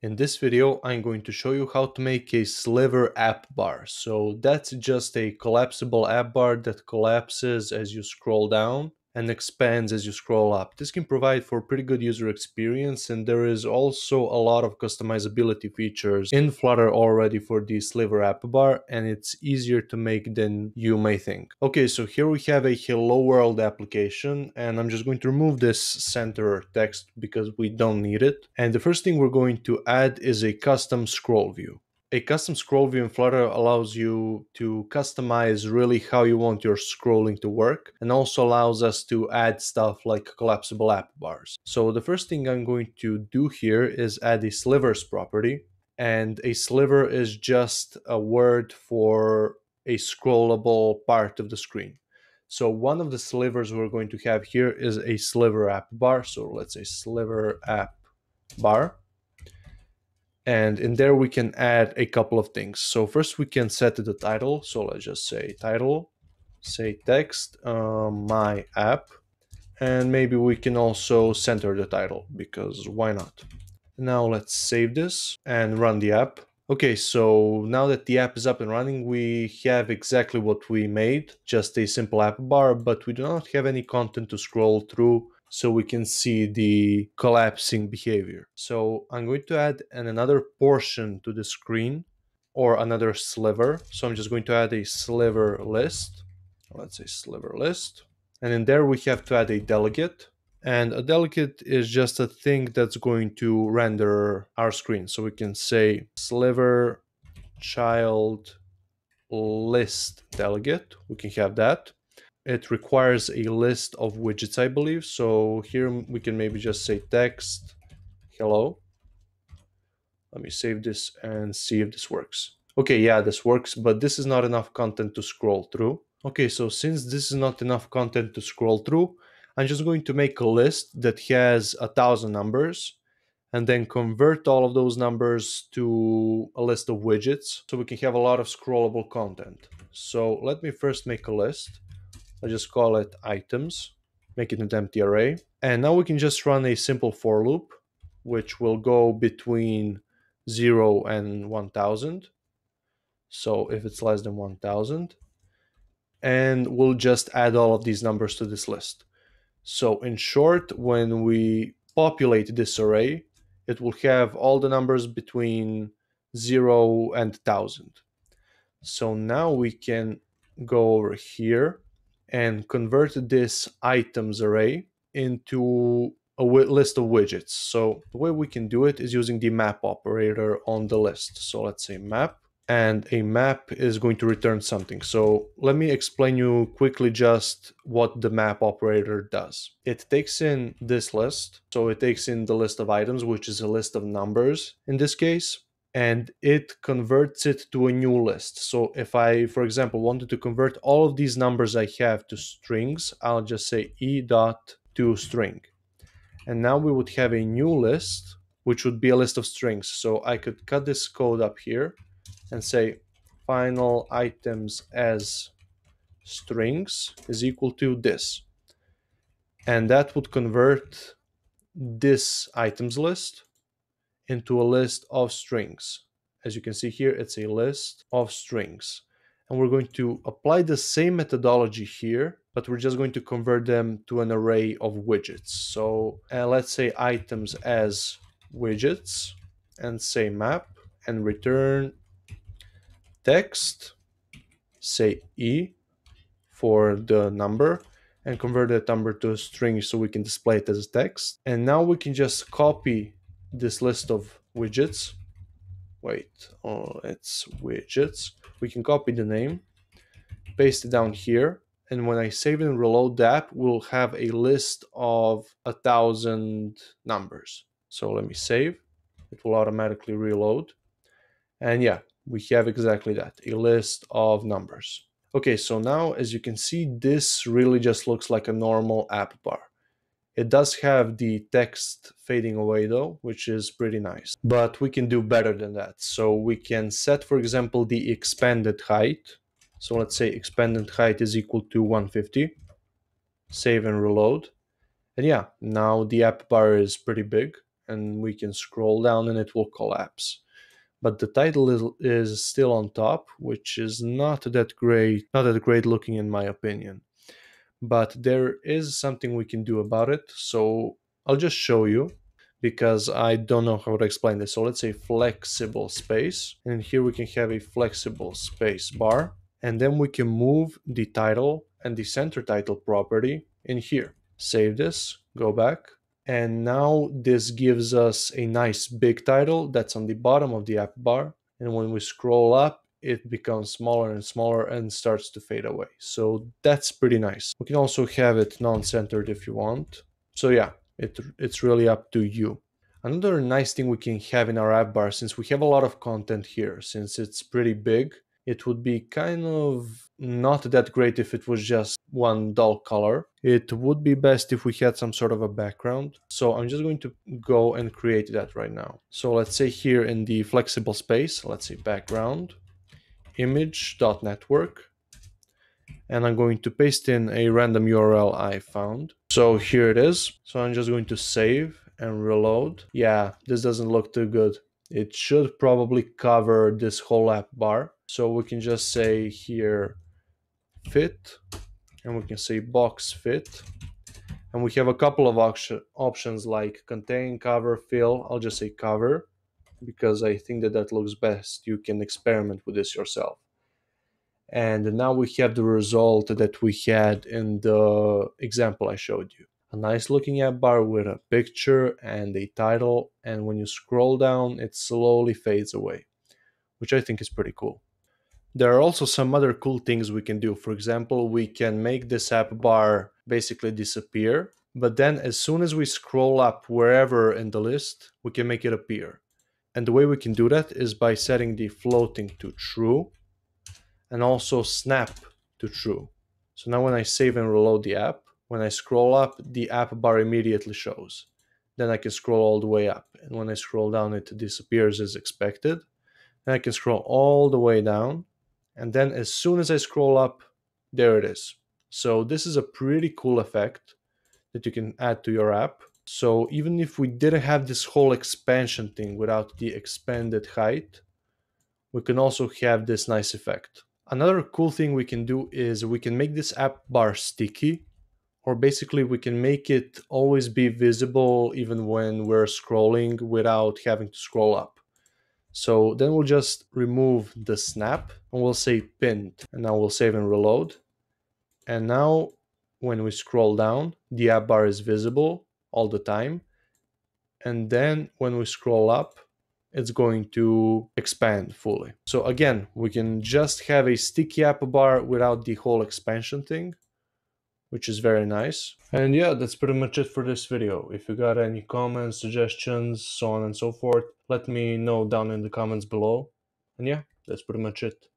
In this video, I'm going to show you how to make a sliver app bar. So that's just a collapsible app bar that collapses as you scroll down and expands as you scroll up. This can provide for pretty good user experience and there is also a lot of customizability features in Flutter already for the Sliver app bar and it's easier to make than you may think. Okay, so here we have a hello world application and I'm just going to remove this center text because we don't need it. And the first thing we're going to add is a custom scroll view a custom scroll view in Flutter allows you to customize really how you want your scrolling to work and also allows us to add stuff like collapsible app bars. So the first thing I'm going to do here is add a slivers property and a sliver is just a word for a scrollable part of the screen. So one of the slivers we're going to have here is a sliver app bar. So let's say sliver app bar and in there we can add a couple of things so first we can set the title so let's just say title say text uh, my app and maybe we can also center the title because why not now let's save this and run the app okay so now that the app is up and running we have exactly what we made just a simple app bar but we do not have any content to scroll through so we can see the collapsing behavior. So I'm going to add an, another portion to the screen or another sliver. So I'm just going to add a sliver list. Let's say sliver list. And in there we have to add a delegate. And a delegate is just a thing that's going to render our screen. So we can say sliver child list delegate. We can have that it requires a list of widgets, I believe. So here we can maybe just say text, hello. Let me save this and see if this works. Okay, yeah, this works, but this is not enough content to scroll through. Okay, so since this is not enough content to scroll through, I'm just going to make a list that has a thousand numbers and then convert all of those numbers to a list of widgets so we can have a lot of scrollable content. So let me first make a list. I'll just call it items, make it an empty array. And now we can just run a simple for loop, which will go between 0 and 1000. So if it's less than 1000, and we'll just add all of these numbers to this list. So in short, when we populate this array, it will have all the numbers between 0 and 1000. So now we can go over here and convert this items array into a list of widgets. So the way we can do it is using the map operator on the list. So let's say map and a map is going to return something. So let me explain you quickly just what the map operator does. It takes in this list. So it takes in the list of items, which is a list of numbers in this case and it converts it to a new list. So if I, for example, wanted to convert all of these numbers I have to strings, I'll just say e dot to string. And now we would have a new list, which would be a list of strings. So I could cut this code up here and say final items as strings is equal to this. And that would convert this items list into a list of strings. As you can see here, it's a list of strings. And we're going to apply the same methodology here, but we're just going to convert them to an array of widgets. So uh, let's say items as widgets and say map and return text, say E for the number and convert that number to a string so we can display it as text. And now we can just copy this list of widgets. Wait, oh, it's widgets. We can copy the name, paste it down here. And when I save and reload the app, we'll have a list of a thousand numbers. So let me save. It will automatically reload. And yeah, we have exactly that, a list of numbers. Okay, so now as you can see, this really just looks like a normal app bar. It does have the text fading away though, which is pretty nice. But we can do better than that. So we can set, for example, the expanded height. So let's say expanded height is equal to 150. Save and reload. And yeah, now the app bar is pretty big and we can scroll down and it will collapse but the title is, is still on top, which is not that great, not that great looking in my opinion but there is something we can do about it. So I'll just show you because I don't know how to explain this. So let's say flexible space. And here we can have a flexible space bar. And then we can move the title and the center title property in here. Save this, go back. And now this gives us a nice big title that's on the bottom of the app bar. And when we scroll up, it becomes smaller and smaller and starts to fade away. So that's pretty nice. We can also have it non-centered if you want. So yeah, it, it's really up to you. Another nice thing we can have in our app bar, since we have a lot of content here, since it's pretty big, it would be kind of not that great if it was just one dull color. It would be best if we had some sort of a background. So I'm just going to go and create that right now. So let's say here in the flexible space, let's say background, image.network and I'm going to paste in a random URL I found. So here it is. So I'm just going to save and reload. Yeah, this doesn't look too good. It should probably cover this whole app bar. So we can just say here fit and we can say box fit. And we have a couple of options like contain, cover, fill. I'll just say cover because I think that that looks best. You can experiment with this yourself. And now we have the result that we had in the example I showed you. A nice looking app bar with a picture and a title, and when you scroll down, it slowly fades away, which I think is pretty cool. There are also some other cool things we can do. For example, we can make this app bar basically disappear, but then as soon as we scroll up wherever in the list, we can make it appear. And the way we can do that is by setting the floating to true and also snap to true. So now when I save and reload the app, when I scroll up, the app bar immediately shows. Then I can scroll all the way up. And when I scroll down, it disappears as expected. Then I can scroll all the way down. And then as soon as I scroll up, there it is. So this is a pretty cool effect that you can add to your app. So even if we didn't have this whole expansion thing without the expanded height, we can also have this nice effect. Another cool thing we can do is we can make this app bar sticky, or basically we can make it always be visible even when we're scrolling without having to scroll up. So then we'll just remove the snap and we'll say pinned and now we'll save and reload. And now when we scroll down, the app bar is visible all the time. And then when we scroll up, it's going to expand fully. So again, we can just have a sticky app bar without the whole expansion thing, which is very nice. And yeah, that's pretty much it for this video. If you got any comments, suggestions, so on and so forth, let me know down in the comments below. And yeah, that's pretty much it.